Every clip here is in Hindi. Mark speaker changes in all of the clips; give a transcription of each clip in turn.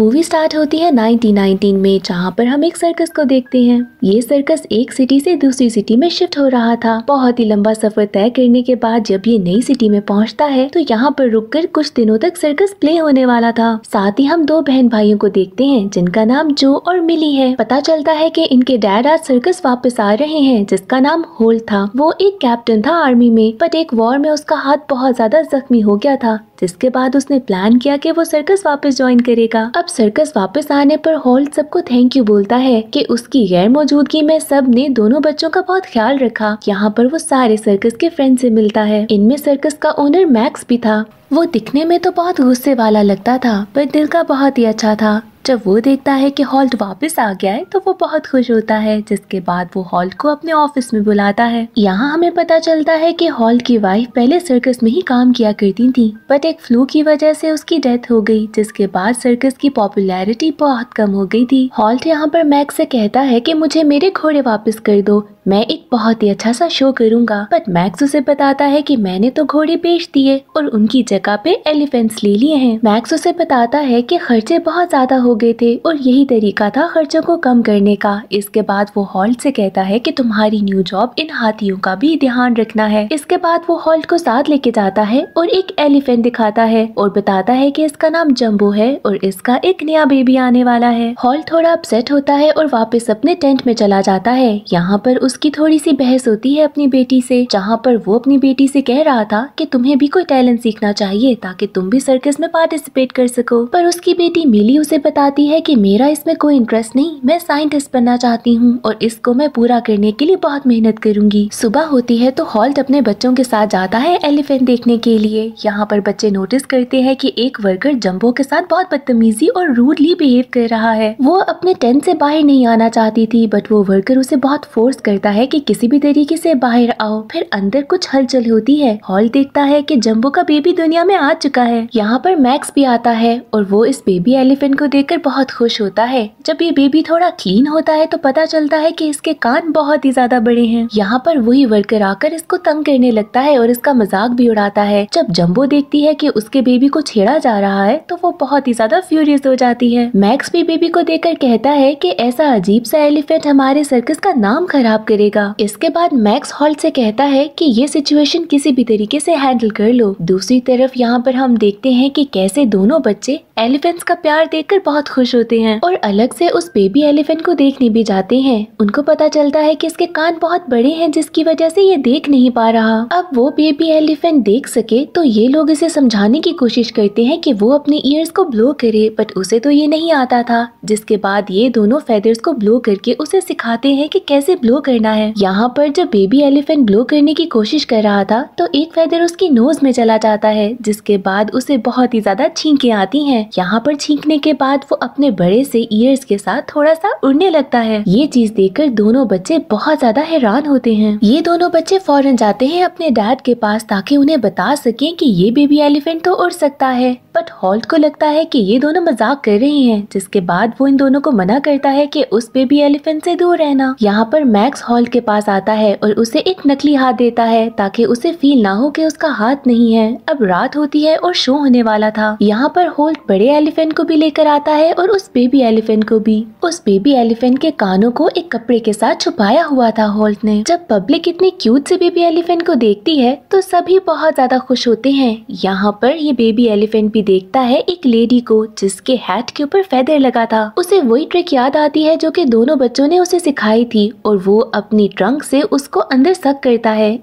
Speaker 1: मूवी स्टार्ट होती है 1919 में जहाँ पर हम एक सर्कस को देखते हैं ये सर्कस एक सिटी से दूसरी सिटी में शिफ्ट हो रहा था बहुत ही लंबा सफर तय करने के बाद जब ये नई सिटी में पहुँचता है तो यहाँ पर रुककर कुछ दिनों तक सर्कस प्ले होने वाला था साथ ही हम दो बहन भाइयों को देखते हैं जिनका नाम जो और मिली है पता चलता है की इनके डैड आज सर्कस वापस आ रहे हैं जिसका नाम होल था वो एक कैप्टन था आर्मी में बट एक वॉर में उसका हाथ बहुत ज्यादा जख्मी हो गया था जिसके बाद उसने प्लान किया कि वो सर्कस वापस ज्वाइन करेगा अब सर्कस वापस आने पर हॉल्ट सबको थैंक यू बोलता है कि उसकी गैर मौजूदगी में सब ने दोनों बच्चों का बहुत ख्याल रखा यहाँ पर वो सारे सर्कस के फ्रेंड से मिलता है इनमें सर्कस का ओनर मैक्स भी था वो दिखने में तो बहुत गुस्से वाला लगता था पर दिल का बहुत ही अच्छा था जब वो देखता है कि हॉल्ट वापस आ गया है तो वो बहुत खुश होता है जिसके बाद वो हॉल्ट को अपने ऑफिस में बुलाता है यहाँ हमें पता चलता है कि हॉल्ट की वाइफ पहले सर्कस में ही काम किया करती थी बट एक फ्लू की वजह से उसकी डेथ हो गई जिसके बाद सर्कस की पॉपुलैरिटी बहुत कम हो गई थी हॉल्ट यहाँ पर मैक से कहता है की मुझे मेरे घोड़े वापस कर दो मैं एक बहुत ही अच्छा सा शो करूंगा बट मैक्स उसे बताता है कि मैंने तो घोड़े बेच दिए और उनकी जगह पे एलिफेंट्स ले लिए हैं मैक्स उसे बताता है कि खर्चे बहुत ज्यादा हो हो गए थे और यही तरीका था खर्चों को कम करने का इसके बाद वो हॉल्ट से कहता है कि तुम्हारी न्यू जॉब इन हाथियों का भी ध्यान रखना है इसके बाद वो हॉल्ट को साथ लेके जाता है और एक एलिफेंट दिखाता है और बताता है की इसका नाम जम्बो है और इसका एक नया बेबी आने वाला है हॉल्ट थोड़ा अपसेट होता है और वापस अपने टेंट में चला जाता है यहाँ पर उसकी थोड़ी सी बहस होती है अपनी बेटी से जहाँ पर वो अपनी बेटी से कह रहा था कि तुम्हें भी कोई टैलेंट सीखना चाहिए ताकि तुम भी सर्कस में पार्टिसिपेट कर सको पर उसकी बेटी मिली उसे बता बताती है कि मेरा इसमें कोई इंटरेस्ट नहीं मैं साइंटिस्ट बनना चाहती हूँ और इसको मैं पूरा करने के लिए बहुत मेहनत करूंगी सुबह होती है तो हॉल्ट अपने बच्चों के साथ जाता है एलिफेंट देखने के लिए यहाँ पर बच्चे नोटिस करते हैं कि एक वर्कर जम्बो के साथ बहुत बदतमीजी और रूडली बिहेव कर रहा है वो अपने टेंट से बाहर नहीं आना चाहती थी बट वो वर्कर उसे बहुत फोर्स करता है कि किसी भी तरीके से बाहर आओ फिर अंदर कुछ हलचल होती है हॉल देखता है की जम्बो का बेबी दुनिया में आ चुका है यहाँ पर मैक्स भी आता है और वो इस बेबी एलिफेंट को देख देखकर बहुत खुश होता है जब ये बेबी थोड़ा क्लीन होता है तो पता चलता है कि इसके कान बहुत ही ज्यादा बड़े हैं यहाँ पर वही वर्कर आकर इसको तंग करने लगता है और इसका मजाक भी उड़ाता है जब जम्बो देखती है की उसके बेबी को छेड़ा जा रहा है तो वो बहुत ही ज्यादा फ्यूरियस हो जाती है मैक्स भी बेबी को देखकर कहता है की ऐसा अजीब सा एलिफेंट हमारे सर्कस का नाम खराब करेगा इसके बाद मैक्स हॉल से कहता है की ये सिचुएशन किसी भी तरीके से हैंडल कर लो दूसरी तरफ यहाँ पर हम देखते हैं की कैसे दोनों बच्चे एलिफेंट्स का प्यार देख बहुत बहुत खुश होते हैं और अलग से उस बेबी एलिफेंट को देखने भी जाते हैं उनको पता चलता है कि इसके कान बहुत बड़े हैं जिसकी वजह से ये देख नहीं पा रहा अब वो बेबी एलिफेंट देख सके तो ये लोग इसे समझाने की कोशिश करते हैं कि वो अपने ईयर्स को ब्लो करे बट उसे तो ये नहीं आता था जिसके बाद ये दोनों फेदर्स को ब्लो करके उसे सिखाते हैं की कैसे ब्लो करना है यहाँ पर जब बेबी एलिफेंट ब्लो करने की कोशिश कर रहा था तो एक फेदर उसकी नोज में चला जाता है जिसके बाद उसे बहुत ही ज्यादा छींकें आती हैं यहाँ पर छींकने के बाद वो अपने बड़े से ईयर्स के साथ थोड़ा सा उड़ने लगता है ये चीज देखकर दोनों बच्चे बहुत ज्यादा हैरान होते हैं ये दोनों बच्चे फौरन जाते हैं अपने डैड के पास ताकि उन्हें बता सके कि ये बेबी एलिफेंट तो उड़ सकता है बट हॉल्ट को लगता है कि ये दोनों मजाक कर रहे हैं जिसके बाद वो इन दोनों को मना करता है कि उस बेबी एलिफेंट से दूर रहना यहाँ पर मैक्स हॉल्ट के पास आता है और उसे एक नकली हाथ देता है ताकि उसे फील ना हो कि उसका हाथ नहीं है अब रात होती है और शो होने वाला था यहाँ पर होल्ट बड़े एलिफेंट को भी लेकर आता है है और उस बेबी एलिफेंट को भी उस बेबी एलिफेंट के कानों को एक कपड़े के साथ छुपाया हुआ था होल्ट ने जब पब्लिक इतनी क्यूट से बेबी एलिफेंट को देखती है तो सभी बहुत ज्यादा खुश होते हैं यहाँ पर ये बेबी एलिफेंट भी देखता है एक लेडी को जिसके हैट के ऊपर फेदर लगा था उसे वही ट्रिक याद आती है जो की दोनों बच्चों ने उसे सिखाई थी और वो अपनी ट्रंक से उसको अंदर सक करता है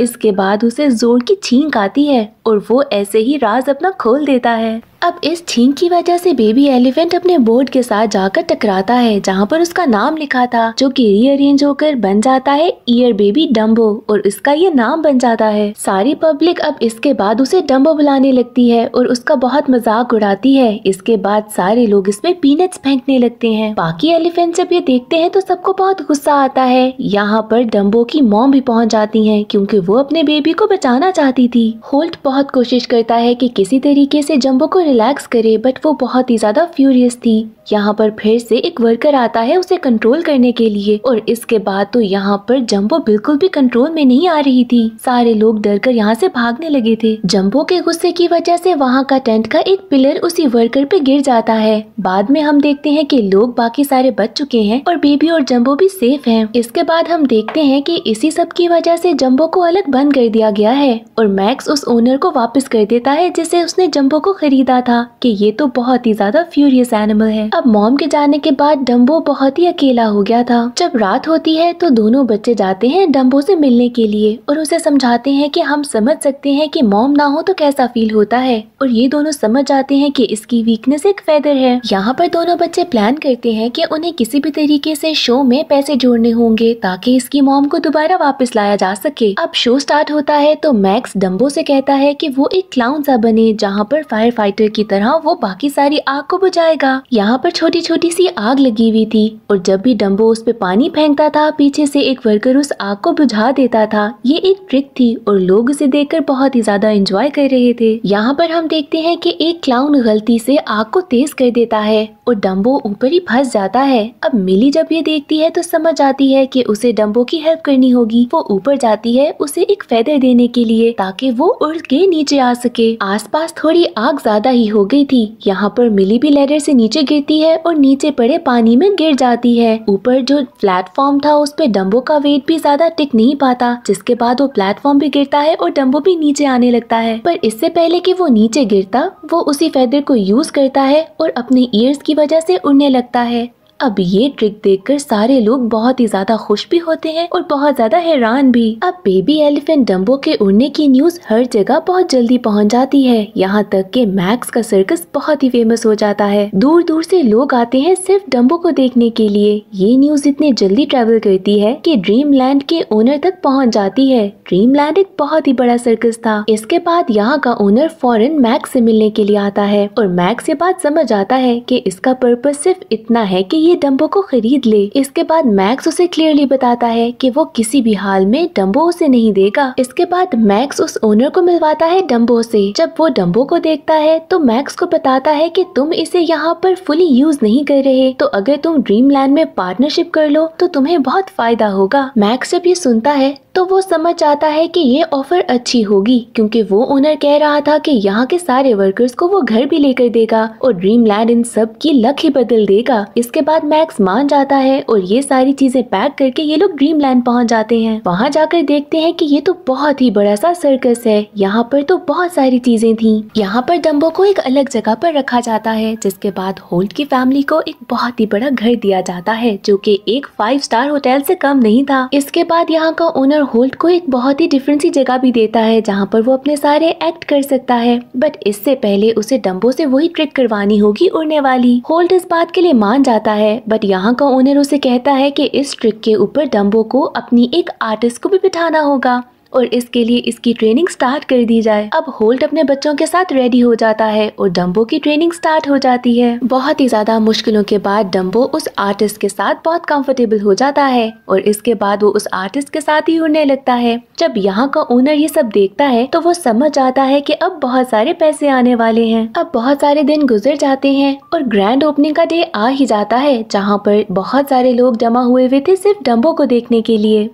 Speaker 1: इसके बाद उसे जोर की छींक आती है और वो ऐसे ही राज अपना खोल देता है अब इस छींक की वजह से बेबी एलिफेंट अपने बोर्ड के साथ जाकर टकराता है जहाँ पर उसका नाम लिखा था जो कि रीअरेंज होकर बन जाता है ईयर बेबी डम्बो और इसका ये नाम बन जाता है सारी पब्लिक अब इसके बाद उसे डम्बो बुलाने लगती है और उसका बहुत मजाक उड़ाती है इसके बाद सारे लोग इसमें पीनट्स फेंकने लगते हैं बाकी एलिफेंट जब ये देखते हैं तो सबको बहुत गुस्सा आता है यहाँ पर डम्बो की मोम भी पहुँच जाती है क्यूँकी वो अपने बेबी को बचाना चाहती थी होल्ट बहुत कोशिश करता है की किसी तरीके ऐसी जम्बो को रिलैक्स करे बट वो बहुत ही ज़्यादा फ्यूरियस थी यहाँ पर फिर से एक वर्कर आता है उसे कंट्रोल करने के लिए और इसके बाद तो यहाँ पर जम्बो बिल्कुल भी कंट्रोल में नहीं आ रही थी सारे लोग डर कर यहाँ से भागने लगे थे जम्बो के गुस्से की वजह से वहाँ का टेंट का एक पिलर उसी वर्कर पे गिर जाता है बाद में हम देखते हैं कि लोग बाकी सारे बच चुके हैं और बेबी और जम्बो भी सेफ है इसके बाद हम देखते हैं की इसी सब की वजह से जम्बो को अलग बंद कर दिया गया है और मैक्स उस ओनर को वापस कर देता है जिसे उसने जम्बो को खरीदा था की ये तो बहुत ही ज्यादा फ्यूरियस एनिमल है अब मॉम के जाने के बाद डम्बो बहुत ही अकेला हो गया था जब रात होती है तो दोनों बच्चे जाते हैं डम्बो से मिलने के लिए और उसे समझाते हैं कि हम समझ सकते हैं कि मॉम ना हो तो कैसा फील होता है और ये दोनों समझ जाते हैं कि इसकी वीकनेस एक फेदर है यहाँ पर दोनों बच्चे प्लान करते हैं कि उन्हें किसी भी तरीके ऐसी शो में पैसे जोड़ने होंगे ताकि इसकी मॉम को दोबारा वापस लाया जा सके अब शो स्टार्ट होता है तो मैक्स डम्बो ऐसी कहता है की वो एक क्लाउन सा बने जहाँ पर फायर फाइटर की तरह वो बाकी सारी आग को बुझाएगा यहाँ पर छोटी छोटी सी आग लगी हुई थी और जब भी डम्बो उस पर पानी फेंकता था पीछे से एक वर्कर उस आग को बुझा देता था ये एक ट्रिक थी और लोग इसे देखकर बहुत ही ज्यादा एंजॉय कर रहे थे यहाँ पर हम देखते हैं कि एक क्लाउन गलती से आग को तेज कर देता है और डम्बो ऊपर ही फंस जाता है अब मिली जब ये देखती है तो समझ आती है की उसे डम्बो की हेल्प करनी होगी वो ऊपर जाती है उसे एक फेदर देने के लिए ताकि वो उड़ के नीचे आ सके आस थोड़ी आग ज्यादा ही हो गई थी यहाँ पर मिली भी लेडर से नीचे गिरती होती है और नीचे पड़े पानी में गिर जाती है ऊपर जो प्लेटफॉर्म था उस पर डम्बो का वेट भी ज्यादा टिक नहीं पाता जिसके बाद वो प्लेटफॉर्म भी गिरता है और डम्बो भी नीचे आने लगता है पर इससे पहले की वो नीचे गिरता वो उसी फेदर को यूज करता है और अपने ईयर्स की वजह से उड़ने लगता है अब ये ट्रिक देखकर सारे लोग बहुत ही ज्यादा खुश भी होते हैं और बहुत ज्यादा हैरान भी अब बेबी एलिफेंट डम्बो के उड़ने की न्यूज हर जगह बहुत जल्दी पहुँच जाती है यहाँ तक के मैक्स का सर्कस बहुत ही फेमस हो जाता है दूर दूर ऐसी लोग आते हैं सिर्फ डम्बो को देखने के लिए ये न्यूज इतनी जल्दी ट्रेवल करती है की ड्रीम के ओनर तक पहुँच जाती है ड्रीम एक बहुत ही बड़ा सर्कस था इसके बाद यहाँ का ओनर फॉरन मैक्स से मिलने के लिए आता है और मैक्स ये बात समझ आता है कि इसका पर्पस सिर्फ इतना है कि ये ये डम्बो को खरीद ले इसके बाद मैक्स उसे क्लियरली बताता है कि वो किसी भी हाल में डम्बो उसे नहीं देगा इसके बाद मैक्स उस ओनर को मिलवाता है डम्बो से जब वो डम्बो को देखता है तो मैक्स को बताता है कि तुम इसे यहाँ पर फुली यूज नहीं कर रहे तो अगर तुम ड्रीम लैंड में पार्टनरशिप कर लो तो तुम्हें बहुत फायदा होगा मैक्स जब ये सुनता है तो वो समझ जाता है कि ये ऑफ़र अच्छी होगी क्योंकि वो ओनर कह रहा था कि यहाँ के सारे वर्कर्स को वो घर भी लेकर देगा और ड्रीम लैंड इन सब की लक ही बदल देगा इसके बाद मैक्स मान जाता है और ये सारी चीजें पैक करके ये लोग ड्रीम लैंड पहुँच जाते हैं वहाँ जाकर देखते हैं कि ये तो बहुत ही बड़ा सा सर्कस है यहाँ पर तो बहुत सारी चीजें थी यहाँ पर डम्बो को एक अलग जगह पर रखा जाता है जिसके बाद होल्ड की फैमिली को एक बहुत ही बड़ा घर दिया जाता है जो की एक फाइव स्टार होटल से कम नहीं था इसके बाद यहाँ का ओनर और होल्ट को एक बहुत ही डिफरेंट सी जगह भी देता है जहाँ पर वो अपने सारे एक्ट कर सकता है बट इससे पहले उसे डम्बो से वही ट्रिक करवानी होगी उड़ने वाली होल्ट इस बात के लिए मान जाता है बट यहाँ का ओनर उसे कहता है कि इस ट्रिक के ऊपर डम्बो को अपनी एक आर्टिस्ट को भी बिठाना होगा और इसके लिए इसकी ट्रेनिंग स्टार्ट कर दी जाए अब होल्ट अपने बच्चों के साथ रेडी हो जाता है और डम्बो की ट्रेनिंग स्टार्ट हो जाती है बहुत ही ज्यादा मुश्किलों के बाद डम्बो उस आर्टिस्ट के साथ बहुत कम्फर्टेबल हो जाता है और इसके बाद वो उस आर्टिस्ट के साथ ही उड़ने लगता है जब यहाँ का ओनर ये सब देखता है तो वो समझ आता है की अब बहुत सारे पैसे आने वाले है अब बहुत सारे दिन गुजर जाते हैं और ग्रैंड ओपनिंग का डे आ ही जाता है जहाँ पर बहुत सारे लोग जमा हुए हुए थे सिर्फ डम्बो को देखने के लिए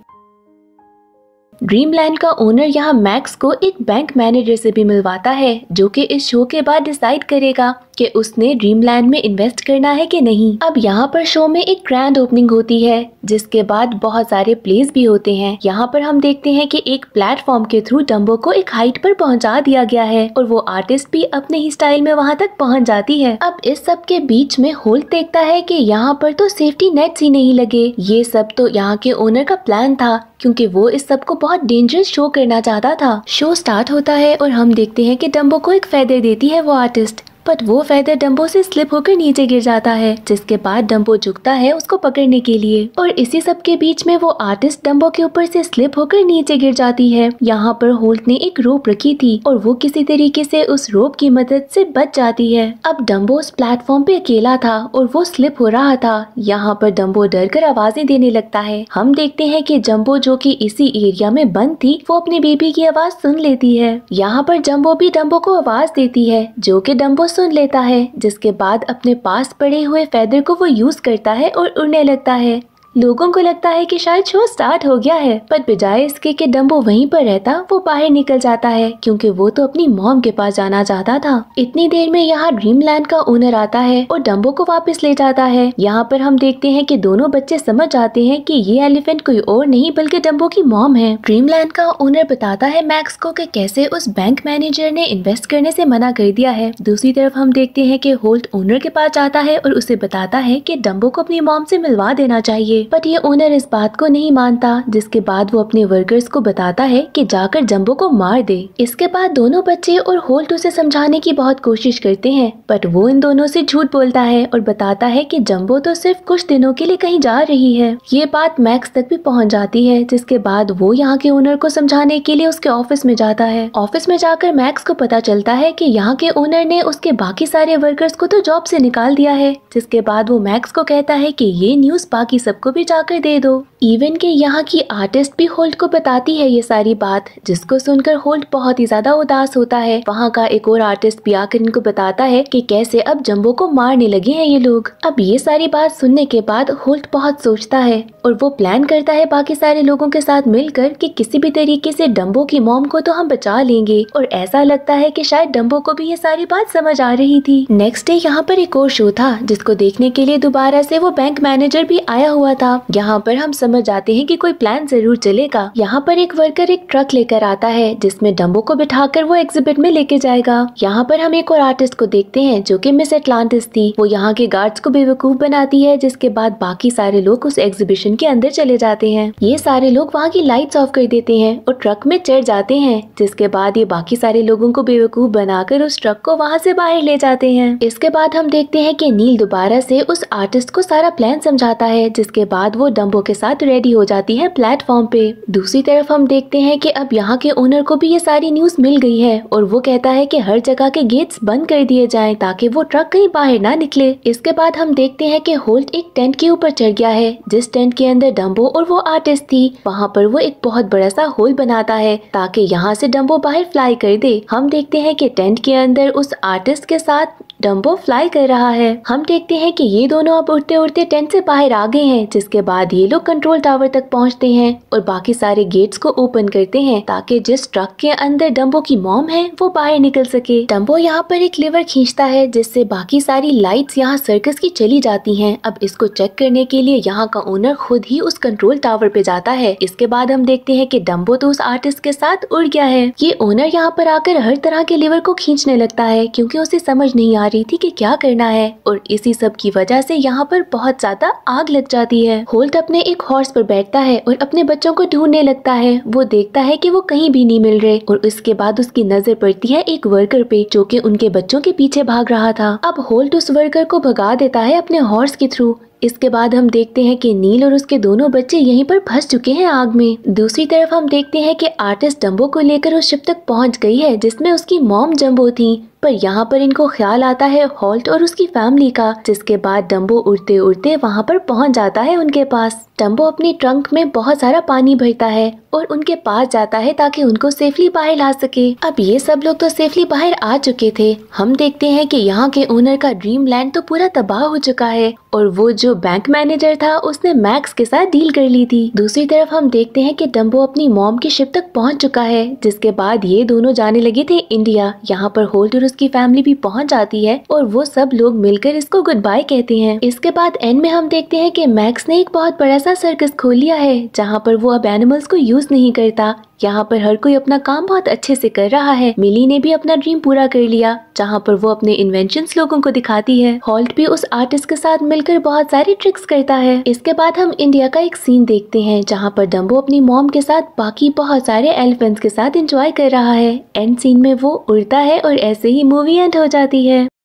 Speaker 1: ड्रीमलैंड का ओनर यहाँ मैक्स को एक बैंक मैनेजर से भी मिलवाता है जो कि इस शो के बाद डिसाइड करेगा कि उसने ड्रीमलैंड में इन्वेस्ट करना है कि नहीं अब यहाँ पर शो में एक ग्रैंड ओपनिंग होती है जिसके बाद बहुत सारे प्लेस भी होते हैं यहाँ पर हम देखते हैं कि एक प्लेटफॉर्म के थ्रू डम्बो को एक हाइट पर पहुँचा दिया गया है और वो आर्टिस्ट भी अपने ही स्टाइल में वहाँ तक पहुँच जाती है अब इस सब के बीच में होल देखता है की यहाँ पर तो सेफ्टी नेट ही नहीं लगे ये सब तो यहाँ के ओनर का प्लान था क्योंकि वो इस सब को बहुत डेंजरस शो करना चाहता था शो स्टार्ट होता है और हम देखते हैं कि डम्बो को एक फायदे देती है वो आर्टिस्ट बट वो फैदर डम्बो से स्लिप होकर नीचे गिर जाता है जिसके बाद डम्बो झुकता है उसको पकड़ने के लिए और इसी सब के बीच में वो आर्टिस्ट डम्बो के ऊपर से स्लिप होकर नीचे गिर जाती है यहाँ पर होल्ट ने एक रोप रखी थी और वो किसी तरीके से उस रोप की मदद से बच जाती है अब डम्बो उस प्लेटफॉर्म पे अकेला था और वो स्लिप हो रहा था यहाँ पर डम्बो डर कर आवाजें देने लगता है हम देखते हैं की जम्बो जो की इसी एरिया में बंद थी वो अपनी बेबी की आवाज सुन लेती है यहाँ पर जम्बो भी डम्बो को आवाज देती है जो की डम्बो सुन लेता है जिसके बाद अपने पास पड़े हुए फैदर को वो यूज़ करता है और उड़ने लगता है लोगों को लगता है कि शायद शो स्टार्ट हो गया है पर बजाय इसके कि डम्बो वहीं पर रहता वो बाहर निकल जाता है क्योंकि वो तो अपनी मॉम के पास जाना चाहता था इतनी देर में यहाँ ड्रीमलैंड का ओनर आता है और डम्बो को वापस ले जाता है यहाँ पर हम देखते हैं कि दोनों बच्चे समझ आते हैं कि ये एलिफेंट कोई और नहीं बल्कि डम्बो की मॉम है ड्रीम लैंड का ओनर बताता है मैक्स को कि कैसे उस बैंक मैनेजर ने इन्वेस्ट करने से मना कर दिया है दूसरी तरफ हम देखते हैं कि होल्ट ओनर के पास जाता है और उसे बताता है कि डम्बो को अपनी मॉम से मिलवा देना चाहिए बट ये ओनर इस बात को नहीं मानता जिसके बाद वो अपने वर्कर्स को बताता है कि जाकर जम्बो को मार दे इसके बाद दोनों बच्चे और होल्ट उसे समझाने की बहुत कोशिश करते हैं बट वो इन दोनों से झूठ बोलता है और बताता है कि जम्बो तो सिर्फ कुछ दिनों के लिए कहीं जा रही है ये बात मैक्स तक भी पहुँच जाती है जिसके बाद वो यहाँ के ओनर को समझाने के लिए उसके ऑफिस में जाता है ऑफिस में जाकर मैक्स को पता चलता है की यहाँ के ओनर ने उसके बाकी सारे वर्कर्स को तो जॉब ऐसी निकाल दिया है जिसके बाद वो मैक्स को कहता है की ये न्यूज बाकी सबको को भी जाकर दे दो इवन के यहाँ की आर्टिस्ट भी होल्ड को बताती है ये सारी बात जिसको सुनकर होल्ड बहुत ही ज्यादा उदास होता है वहाँ का एक और आर्टिस्ट भी आकर इनको बताता है कि कैसे अब जम्बो को मारने लगे हैं ये लोग अब ये सारी बात सुनने के बाद होल्ड बहुत सोचता है और वो प्लान करता है बाकी सारे लोगों के साथ मिलकर कि किसी भी तरीके से डम्बो की मोम को तो हम बचा लेंगे और ऐसा लगता है कि शायद डम्बो को भी ये सारी बात समझ आ रही थी नेक्स्ट डे यहाँ पर एक और शो था जिसको देखने के लिए दोबारा से वो बैंक मैनेजर भी आया हुआ था यहाँ पर हम समझ जाते हैं कि कोई प्लान जरूर चलेगा यहाँ पर एक वर्कर एक ट्रक लेकर आता है जिसमें डम्बो को बिठाकर वो एग्जिबिट में लेके जाएगा यहाँ पर हम एक और आर्टिस्ट को देखते हैं जो कि मिस एटलांटिस थी वो यहाँ के गार्ड्स को बेवकूफ बनाती है जिसके बाद बाकी सारे लोग उस एग्जिबिशन के अंदर चले जाते हैं ये सारे लोग वहाँ की लाइट ऑफ कर देते हैं और ट्रक में चढ़ जाते हैं जिसके बाद ये बाकी सारे लोगों को बेवकूफ बनाकर उस ट्रक को वहाँ से बाहर ले जाते हैं इसके बाद हम देखते हैं की नील दोबारा से उस आर्टिस्ट को सारा प्लान समझाता है जिसके बाद वो डम्बो के साथ रेडी हो जाती है प्लेटफॉर्म पे दूसरी तरफ हम देखते हैं कि अब यहाँ के ओनर को भी ये सारी न्यूज मिल गई है और वो कहता है कि हर जगह के गेट्स बंद कर दिए जाएं ताकि वो ट्रक कहीं बाहर ना निकले इसके बाद हम देखते हैं कि होल्ट एक टेंट के ऊपर चढ़ गया है जिस टेंट के अंदर डम्बो और वो आर्टिस्ट थी वहाँ पर वो एक बहुत बड़ा सा होल बनाता है ताकि यहाँ से डम्बो बाहर फ्लाई कर दे हम देखते हैं की टेंट के अंदर उस आर्टिस्ट के साथ डम्बो फ्लाई कर रहा है हम देखते हैं कि ये दोनों अब उड़ते उड़ते टेंट से बाहर आ गए हैं जिसके बाद ये लोग कंट्रोल टावर तक पहुंचते हैं और बाकी सारे गेट्स को ओपन करते हैं ताकि जिस ट्रक के अंदर डम्बो की मॉम है वो बाहर निकल सके डम्बो यहाँ पर एक लिवर खींचता है जिससे बाकी सारी लाइट यहाँ सर्कस की चली जाती है अब इसको चेक करने के लिए यहाँ का ओनर खुद ही उस कंट्रोल टावर पे जाता है इसके बाद हम देखते हैं की डम्बो तो उस आर्टिस्ट के साथ उड़ गया है ये ओनर यहाँ पर आकर हर तरह के लिवर को खींचने लगता है क्यूँकी उसे समझ नहीं आ बता रही थी कि क्या करना है और इसी सब की वजह से यहाँ पर बहुत ज्यादा आग लग जाती है होल्ट अपने एक हॉर्स पर बैठता है और अपने बच्चों को ढूंढने लगता है वो देखता है कि वो कहीं भी नहीं मिल रहे और उसके बाद उसकी नजर पड़ती है एक वर्कर पे जो की उनके बच्चों के पीछे भाग रहा था अब होल्ट उस वर्कर को भगा देता है अपने हॉर्स के थ्रू इसके बाद हम देखते हैं कि नील और उसके दोनों बच्चे यहीं पर फंस चुके हैं आग में दूसरी तरफ हम देखते हैं कि आर्टिस्ट डम्बो को लेकर उस शिप तक पहुंच गई है जिसमें उसकी मॉम जम्बो थी पर यहाँ पर इनको ख्याल आता है हॉल्ट और उसकी फैमिली का जिसके बाद डम्बो उड़ते उड़ते वहाँ पर पहुँच जाता है उनके पास डम्बो अपनी ट्रंक में बहुत सारा पानी भरता है और उनके पास जाता है ताकि उनको सेफली बाहर ला सके अब ये सब लोग तो सेफली बाहर आ चुके थे हम देखते हैं कि यहाँ के ओनर का ड्रीम लैंड तो पूरा तबाह हो चुका है और वो जो बैंक मैनेजर था उसने मैक्स के साथ डील कर ली थी दूसरी तरफ हम देखते हैं कि डम्बो अपनी मॉम की शिप तक पहुंच चुका है जिसके बाद ये दोनों जाने लगे थे इंडिया यहाँ पर होल्ड और उसकी फैमिली भी पहुंच जाती है और वो सब लोग मिलकर इसको गुड बाय कहते हैं इसके बाद एंड में हम देखते हैं की मैक्स ने एक बहुत बड़ा सा सर्कस खोल लिया है जहाँ पर वो अब एनिमल्स को यूज महसूस नहीं करता यहाँ पर हर कोई अपना काम बहुत अच्छे से कर रहा है मिली ने भी अपना ड्रीम पूरा कर लिया जहाँ पर वो अपने इन्वेंशन लोगों को दिखाती है हॉल्ट भी उस आर्टिस्ट के साथ मिलकर बहुत सारी ट्रिक्स करता है इसके बाद हम इंडिया का एक सीन देखते हैं जहाँ पर डम्बो अपनी मॉम के साथ बाकी बहुत सारे एलिफेंट्स के साथ एंजॉय कर रहा है एंड सीन में वो उड़ता है और ऐसे ही मूवी एंड हो जाती है